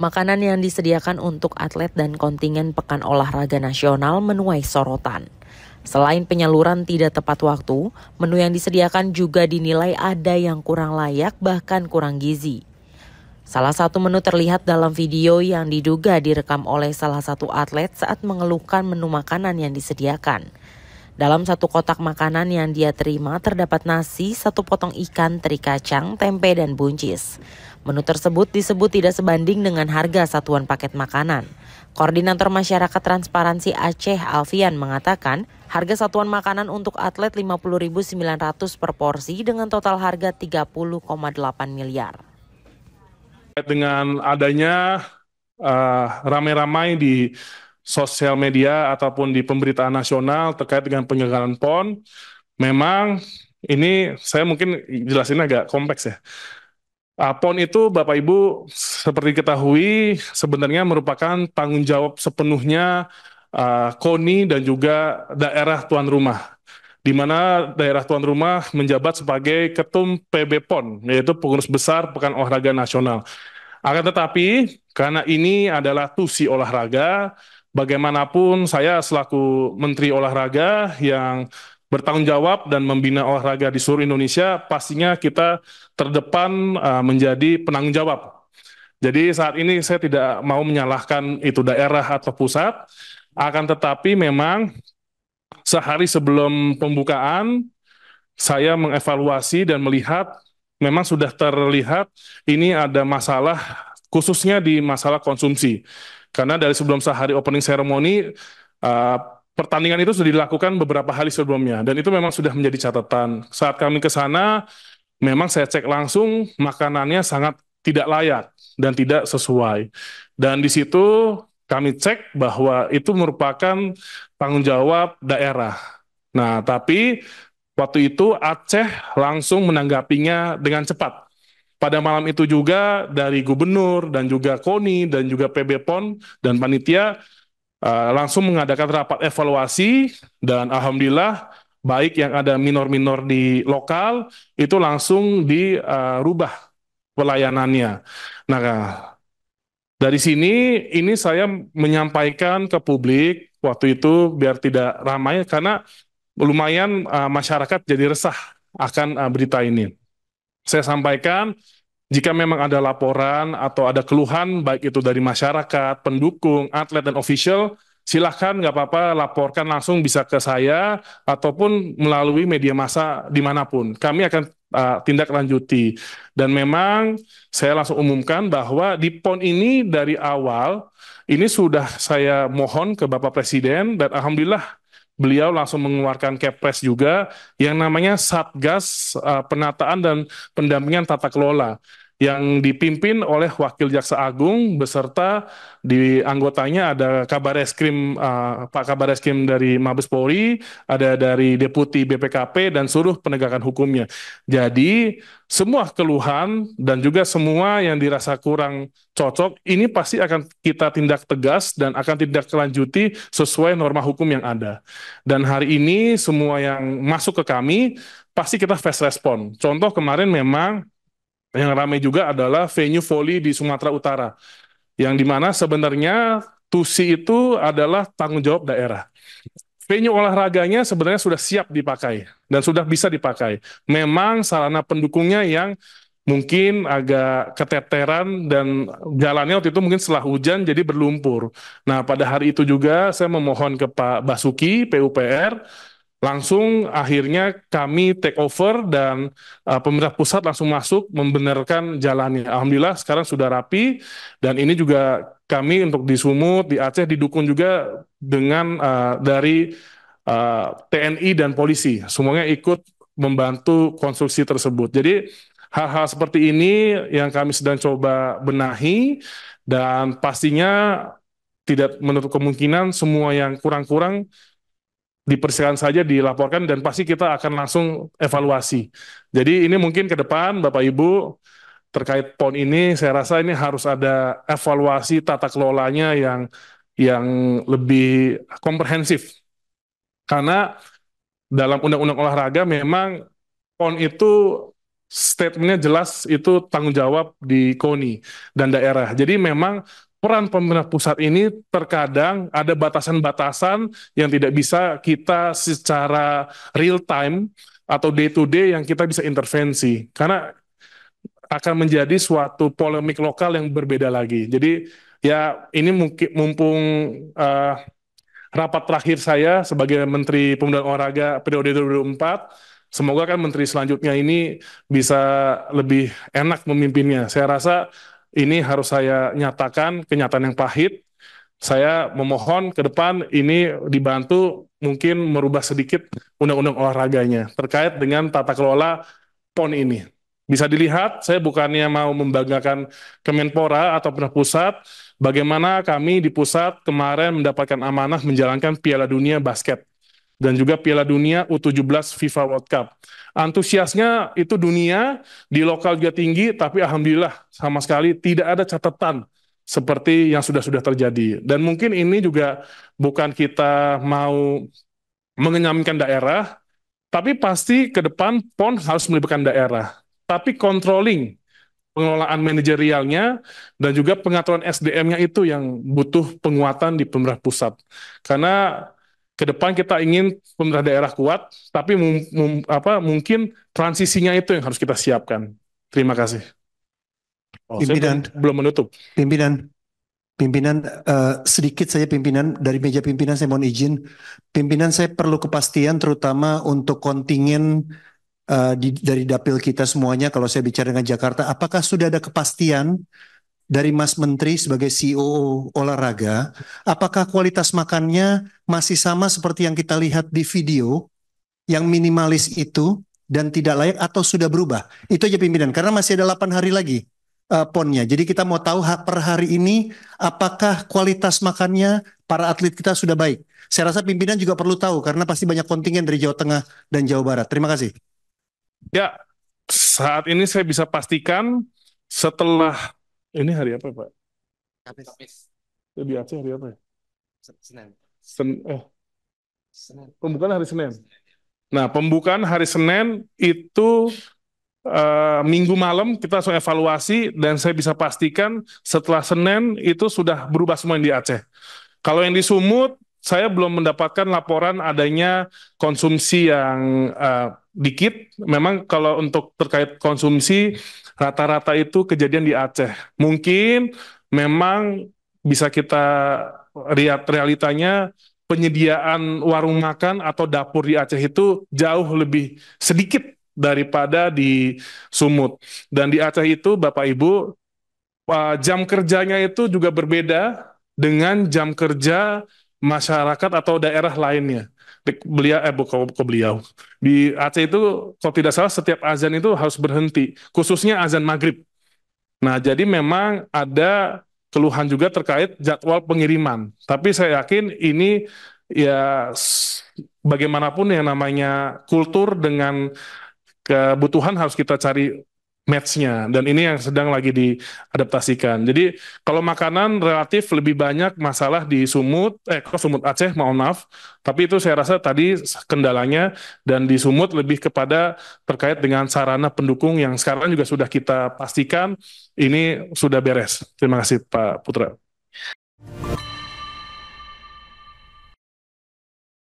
Makanan yang disediakan untuk atlet dan kontingen Pekan Olahraga Nasional menuai sorotan. Selain penyaluran tidak tepat waktu, menu yang disediakan juga dinilai ada yang kurang layak bahkan kurang gizi. Salah satu menu terlihat dalam video yang diduga direkam oleh salah satu atlet saat mengeluhkan menu makanan yang disediakan. Dalam satu kotak makanan yang dia terima terdapat nasi, satu potong ikan, teri kacang, tempe, dan buncis. Menu tersebut disebut tidak sebanding dengan harga satuan paket makanan. Koordinator Masyarakat Transparansi Aceh Alfian mengatakan, harga satuan makanan untuk atlet 50.900 per porsi dengan total harga 30,8 miliar. Dengan adanya ramai eh, ramai-ramai di sosial media ataupun di pemberitaan nasional terkait dengan penyegaran PON, memang ini saya mungkin jelasin agak kompleks ya. Uh, PON itu Bapak Ibu seperti ketahui sebenarnya merupakan tanggung jawab sepenuhnya uh, KONI dan juga daerah tuan rumah di mana daerah tuan rumah menjabat sebagai ketum PB PON yaitu pengurus besar Pekan Olahraga Nasional. Akan tetapi karena ini adalah tusi olahraga bagaimanapun saya selaku menteri olahraga yang bertanggung jawab dan membina olahraga di seluruh Indonesia, pastinya kita terdepan uh, menjadi penanggung jawab. Jadi saat ini saya tidak mau menyalahkan itu daerah atau pusat, akan tetapi memang sehari sebelum pembukaan saya mengevaluasi dan melihat memang sudah terlihat ini ada masalah khususnya di masalah konsumsi. Karena dari sebelum sehari opening ceremony uh, pertandingan itu sudah dilakukan beberapa hari sebelumnya dan itu memang sudah menjadi catatan. Saat kami ke sana, memang saya cek langsung makanannya sangat tidak layak dan tidak sesuai. Dan di situ kami cek bahwa itu merupakan tanggung jawab daerah. Nah, tapi waktu itu Aceh langsung menanggapinya dengan cepat. Pada malam itu juga dari gubernur dan juga KONI dan juga PB PON dan panitia Eh, langsung mengadakan rapat evaluasi dan alhamdulillah baik yang ada minor-minor di lokal itu langsung dirubah pelayanannya. Nah, dari sini ini saya menyampaikan ke publik waktu itu biar tidak ramai karena lumayan eh, masyarakat jadi resah akan eh, berita ini. Saya sampaikan jika memang ada laporan atau ada keluhan, baik itu dari masyarakat, pendukung, atlet, dan official, silahkan nggak apa-apa laporkan langsung bisa ke saya ataupun melalui media massa dimanapun. Kami akan uh, tindak lanjuti. Dan memang saya langsung umumkan bahwa di PON ini dari awal, ini sudah saya mohon ke Bapak Presiden dan Alhamdulillah beliau langsung mengeluarkan Kepres juga yang namanya Satgas ah, Penataan dan Pendampingan Tata Kelola yang dipimpin oleh Wakil Jaksa Agung beserta di anggotanya ada Kabar Eskrim uh, Pak Kabar Eskrim dari Mabes Polri, ada dari Deputi BPKP dan seluruh penegakan hukumnya. Jadi semua keluhan dan juga semua yang dirasa kurang cocok ini pasti akan kita tindak tegas dan akan tindak lanjuti sesuai norma hukum yang ada. Dan hari ini semua yang masuk ke kami pasti kita fast respon. Contoh kemarin memang yang ramai juga adalah venue volley di Sumatera Utara, yang dimana sebenarnya TUSI itu adalah tanggung jawab daerah. Venue olahraganya sebenarnya sudah siap dipakai dan sudah bisa dipakai. Memang sarana pendukungnya yang mungkin agak keteteran dan jalannya waktu itu mungkin setelah hujan jadi berlumpur. Nah pada hari itu juga saya memohon ke Pak Basuki PUPR langsung akhirnya kami take over dan uh, pemerintah pusat langsung masuk membenarkan jalannya. Alhamdulillah sekarang sudah rapi dan ini juga kami untuk di Sumut, di Aceh didukung juga dengan uh, dari uh, eh, TNI dan polisi. Semuanya ikut membantu konstruksi tersebut. Jadi hal-hal seperti ini yang kami sedang coba benahi dan pastinya tidak menutup kemungkinan semua yang kurang-kurang dipersilakan saja dilaporkan dan pasti kita akan langsung evaluasi. Jadi ini mungkin ke depan Bapak Ibu terkait PON ini saya rasa ini harus ada evaluasi tata kelolanya yang yang lebih komprehensif. Karena dalam undang-undang olahraga memang PON itu statementnya jelas itu tanggung jawab di KONI dan daerah. Jadi memang peran pemerintah pusat ini terkadang ada batasan-batasan yang tidak bisa kita secara real time atau day to day yang kita bisa intervensi karena akan menjadi suatu polemik lokal yang berbeda lagi. Jadi ya ini mungkin mumpung uh, rapat terakhir saya sebagai Menteri Pemuda dan Olahraga periode 2024 Semoga kan menteri selanjutnya ini bisa lebih enak memimpinnya. Saya rasa ini harus saya nyatakan kenyataan yang pahit. Saya memohon ke depan ini dibantu mungkin merubah sedikit undang-undang olahraganya terkait dengan tata kelola PON ini. Bisa dilihat, saya bukannya mau membanggakan Kemenpora atau pernah pusat, bagaimana kami di pusat kemarin mendapatkan amanah menjalankan Piala Dunia Basket dan juga Piala Dunia U17 FIFA World Cup. Antusiasnya itu dunia, di lokal juga tinggi, tapi alhamdulillah sama sekali tidak ada catatan seperti yang sudah-sudah terjadi. Dan mungkin ini juga bukan kita mau mengenyamkan daerah, tapi pasti ke depan PON harus melibatkan daerah. Tapi controlling pengelolaan manajerialnya dan juga pengaturan SDM-nya itu yang butuh penguatan di pemerintah pusat. Karena ke depan kita ingin pemerintah daerah kuat, tapi mum, mum, apa, mungkin transisinya itu yang harus kita siapkan. Terima kasih. Oh, pimpinan belum, belum menutup. Pimpinan, pimpinan uh, sedikit saya pimpinan dari meja pimpinan saya mohon izin. Pimpinan saya perlu kepastian terutama untuk kontingen uh, di, dari dapil kita semuanya. Kalau saya bicara dengan Jakarta, apakah sudah ada kepastian dari Mas Menteri sebagai CEO olahraga, apakah kualitas makannya masih sama seperti yang kita lihat di video yang minimalis itu dan tidak layak atau sudah berubah? Itu aja pimpinan karena masih ada 8 hari lagi uh, ponnya. Jadi kita mau tahu per hari ini apakah kualitas makannya para atlet kita sudah baik. Saya rasa pimpinan juga perlu tahu karena pasti banyak kontingen dari Jawa Tengah dan Jawa Barat. Terima kasih. Ya, saat ini saya bisa pastikan setelah ini hari apa, Pak? Kamis. Kamis. Di Aceh hari apa ya? Senin. Sen eh. Senin. Pembukaan hari Senin. Nah, pembukaan hari Senin itu Uh, minggu malam kita langsung evaluasi dan saya bisa pastikan setelah Senin itu sudah berubah semua yang di Aceh. Kalau yang di Sumut, saya belum mendapatkan laporan adanya konsumsi yang uh, dikit. Memang kalau untuk terkait konsumsi, Rata-rata itu kejadian di Aceh. Mungkin memang bisa kita lihat realitanya penyediaan warung makan atau dapur di Aceh itu jauh lebih sedikit daripada di Sumut. Dan di Aceh itu Bapak Ibu jam kerjanya itu juga berbeda dengan jam kerja masyarakat atau daerah lainnya beliau eh bukan ke beliau di Aceh itu kalau tidak salah setiap azan itu harus berhenti khususnya azan maghrib nah jadi memang ada keluhan juga terkait jadwal pengiriman tapi saya yakin ini ya bagaimanapun yang namanya kultur dengan kebutuhan harus kita cari matchnya dan ini yang sedang lagi diadaptasikan. Jadi kalau makanan relatif lebih banyak masalah di Sumut, eh kok Sumut Aceh mohon maaf, tapi itu saya rasa tadi kendalanya dan di Sumut lebih kepada terkait dengan sarana pendukung yang sekarang juga sudah kita pastikan ini sudah beres. Terima kasih Pak Putra.